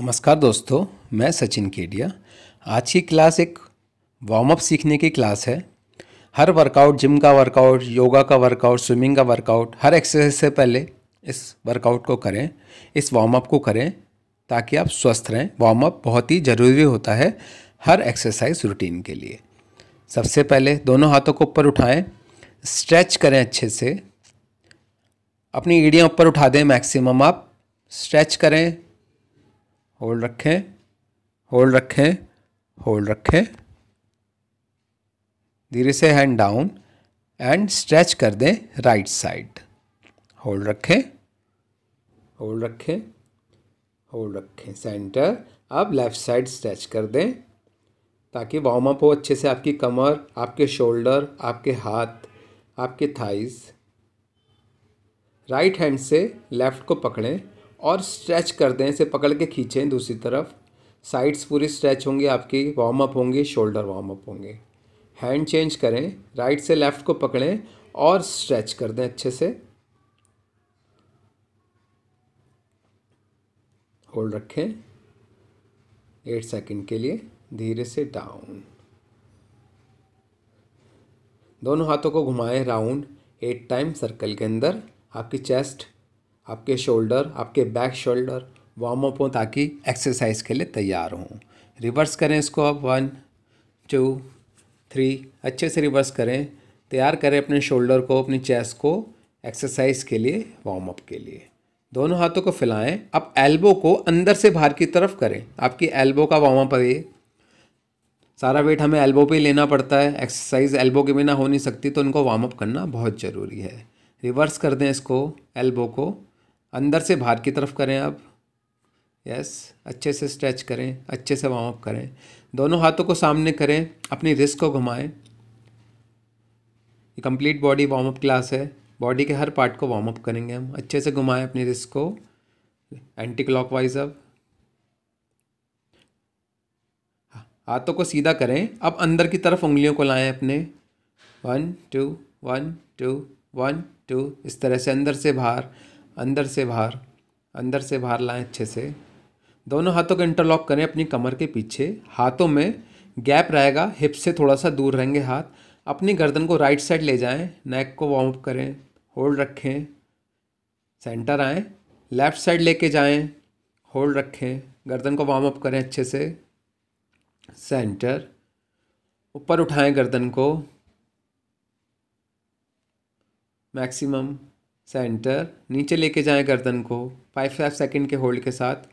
नमस्कार दोस्तों मैं सचिन केडिया आज की क्लास एक वार्म अप सीखने की क्लास है हर वर्कआउट जिम का वर्कआउट योगा का वर्कआउट स्विमिंग का वर्कआउट हर एक्सरसाइज से पहले इस वर्कआउट को करें इस वार्म अप को करें ताकि आप स्वस्थ रहें वार्म अप बहुत ही ज़रूरी होता है हर एक्सरसाइज रूटीन के लिए सबसे पहले दोनों हाथों को ऊपर उठाएं स्ट्रेच करें अच्छे से अपनी एड़ियाँ ऊपर उठा दें मैक्सिमम आप स्ट्रेच करें होल्ड रखें होल्ड रखें होल्ड रखें धीरे से हैंड डाउन एंड स्ट्रेच कर दें राइट साइड होल्ड रखें होल्ड रखें होल्ड रखें सेंटर अब लेफ़्ट साइड स्ट्रेच कर दें ताकि वार्म अप हो अच्छे से आपकी कमर आपके शोल्डर आपके हाथ आपके थाइज राइट हैंड से लेफ़्ट को पकड़ें और स्ट्रेच करते हैं इसे पकड़ के खींचें दूसरी तरफ साइड्स पूरी स्ट्रेच होंगी आपकी वार्म अप होंगी शोल्डर वार्म अप होंगे हैंड चेंज करें राइट से लेफ़्ट को पकड़ें और स्ट्रेच कर दें अच्छे से होल्ड रखें एट सेकंड के लिए धीरे से डाउन दोनों हाथों को घुमाएं राउंड एट टाइम सर्कल के अंदर आपकी चेस्ट आपके शोल्डर आपके बैक शोल्डर वार्म अप हों ताकि एक्सरसाइज के लिए तैयार हों रिवर्स करें इसको आप वन टू थ्री अच्छे से रिवर्स करें तैयार करें अपने शोल्डर को अपनी चेस्ट को एक्सरसाइज के लिए वार्म अप के लिए दोनों हाथों को फैलाएं अब एल्बो को अंदर से बाहर की तरफ करें आपकी एल्बो का वार्म अप है ये सारा वेट हमें एल्बो पे लेना पड़ता है एक्सरसाइज एल्बो के बिना हो नहीं सकती तो उनको वार्म अप करना बहुत ज़रूरी है रिवर्स कर दें इसको एल्बो को अंदर से बाहर की तरफ करें आप यस अच्छे से स्ट्रेच करें अच्छे से वार्म अप करें दोनों हाथों को सामने करें अपनी रिस्क को घुमाएं ये complete body warm up class है बॉडी के हर पार्ट को वार्म अप करेंगे हम अच्छे से घुमाएं अपनी रिस्क को एंटी क्लॉक वाइज अब हाँ, हाथों को सीधा करें अब अंदर की तरफ उंगलियों को लाएं अपने one two one two one two इस तरह से अंदर से बाहर अंदर से बाहर अंदर से बाहर लाएं अच्छे से दोनों हाथों को इंटरलॉक करें अपनी कमर के पीछे हाथों में गैप रहेगा हिप से थोड़ा सा दूर रहेंगे हाथ अपनी गर्दन को राइट साइड ले जाएं नेक को वार्म अप करें होल्ड रखें सेंटर आएँ लेफ़्ट साइड लेके जाएं होल्ड रखें गर्दन को वार्म अप करें अच्छे से सेंटर ऊपर उठाएं गर्दन को मैक्सिमम सेंटर नीचे लेके जाएं गर्दन को फाइव फाइव सेकेंड के होल्ड के साथ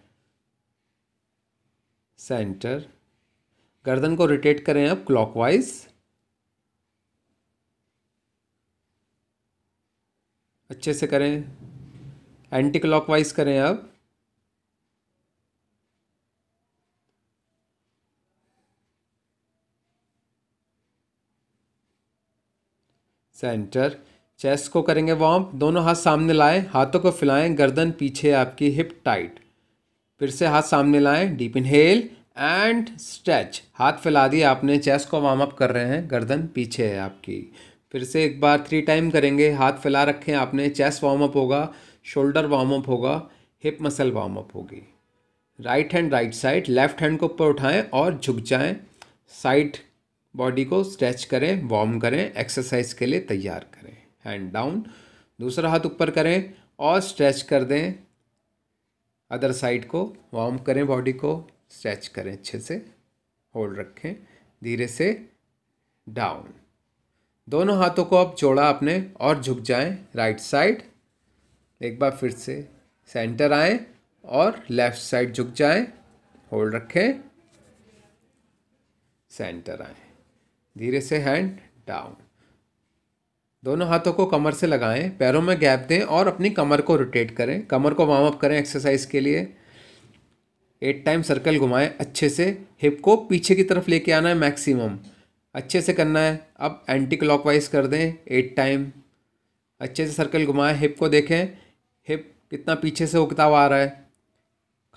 सेंटर गर्दन को रोटेट करें अब क्लॉकवाइज अच्छे से करें एंटी क्लॉकवाइज करें अब सेंटर चेस्ट को करेंगे वॉम्प दोनों हाथ सामने लाएं हाथों को फैलाएं गर्दन पीछे आपकी हिप टाइट फिर से हाथ सामने लाएं डीप इनहेल एंड स्ट्रेच हाथ फैला दिए आपने चेस्ट को वार्म अप कर रहे हैं गर्दन पीछे है आपकी फिर से एक बार थ्री टाइम करेंगे हाथ फैला रखें आपने चेस्ट वार्म अप होगा शोल्डर वार्म अप होगा हिप मसल वार्म अप होगी right hand right side left hand को ऊपर उठाएं और झुक जाएं साइड बॉडी को स्ट्रेच करें वार्म करें एक्सरसाइज के लिए तैयार करें हैंड डाउन दूसरा हाथ ऊपर करें और स्ट्रेच कर दें अदर साइड को वार्म करें बॉडी को स्ट्रेच करें अच्छे से होल्ड रखें धीरे से डाउन दोनों हाथों को आप जोड़ा अपने और झुक जाएं राइट साइड एक बार फिर से सेंटर आएं और लेफ्ट साइड झुक जाएं होल्ड रखें सेंटर आए धीरे से हैंड डाउन दोनों हाथों को कमर से लगाएं पैरों में गैप दें और अपनी कमर को रोटेट करें कमर को वार्म अप करें एक्सरसाइज के लिए एट टाइम सर्कल घुमाएं अच्छे से हिप को पीछे की तरफ लेके आना है मैक्सिमम अच्छे से करना है अब एंटी क्लॉकवाइज कर दें एट टाइम अच्छे से सर्कल घुमाएं हिप को देखें हिप कितना पीछे से उगता हुआ आ रहा है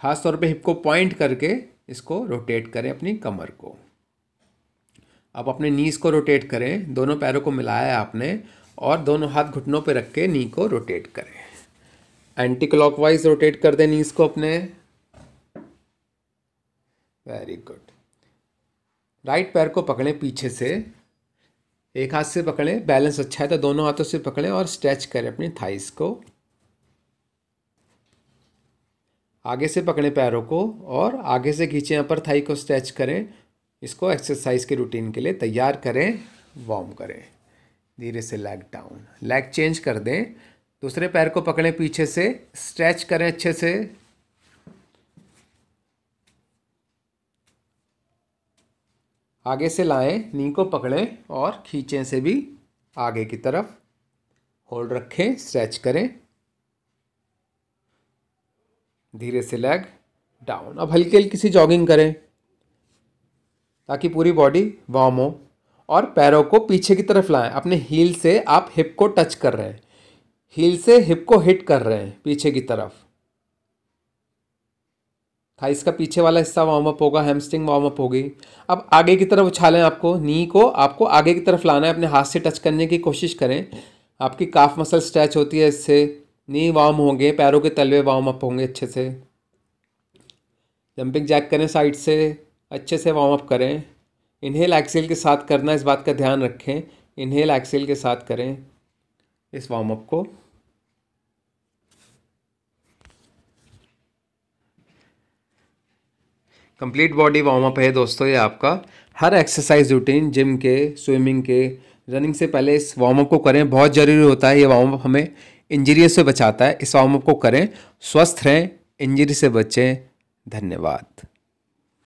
ख़ास तौर पे हिप को पॉइंट करके इसको रोटेट करें अपनी कमर को अब अपने नीज़ को रोटेट करें दोनों पैरों को मिलाया आपने और दोनों हाथ घुटनों पर रख के नी को रोटेट करें एंटी क्लॉक रोटेट कर दें नीज़ को अपने वेरी गुड राइट पैर को पकड़ें पीछे से एक हाथ से पकड़ें बैलेंस अच्छा है तो दोनों हाथों से पकड़ें और स्ट्रेच करें अपनी थाइस को आगे से पकड़ें पैरों को और आगे से खींचें अपर थाई को स्ट्रेच करें इसको एक्सरसाइज के रूटीन के लिए तैयार करें वार्म करें धीरे से लेग डाउन लेग चेंज कर दें दूसरे पैर को पकड़ें पीछे से स्ट्रेच करें अच्छे से आगे से लाएं नी को पकड़ें और खींचें से भी आगे की तरफ होल्ड रखें स्ट्रेच करें धीरे से लेग डाउन अब हल्की हल्की सी जॉगिंग करें ताकि पूरी बॉडी वार्म हो और पैरों को पीछे की तरफ लाएं अपने हील से आप हिप को टच कर रहे हैं हील से हिप को हिट कर रहे हैं पीछे की तरफ थाइस का पीछे वाला हिस्सा वार्म अप होगा हेमस्टिंग वार्म अप होगी अब आगे की तरफ उछालें आपको नी को आपको आगे की तरफ लाना है अपने हाथ से टच करने की कोशिश करें आपकी काफ मसल स्ट्रेच होती है इससे नी वार्म होंगे पैरों के तलवे वार्म अप होंगे अच्छे से जंपिंग जैक करें साइड से अच्छे से वार्म अप करें इन्हेल एक्सेल के साथ करना इस बात का ध्यान रखें इन्हेल एक्सेल के साथ करें इस वार्म अप को कंप्लीट बॉडी वार्म अप है दोस्तों ये आपका हर एक्सरसाइज रूटीन जिम के स्विमिंग के रनिंग से पहले इस वार्म अप को करें बहुत ज़रूरी होता है ये वार्म अप हमें इंजरी से बचाता है इस वार्म अप को करें स्वस्थ रहें इंजरी से बचें धन्यवाद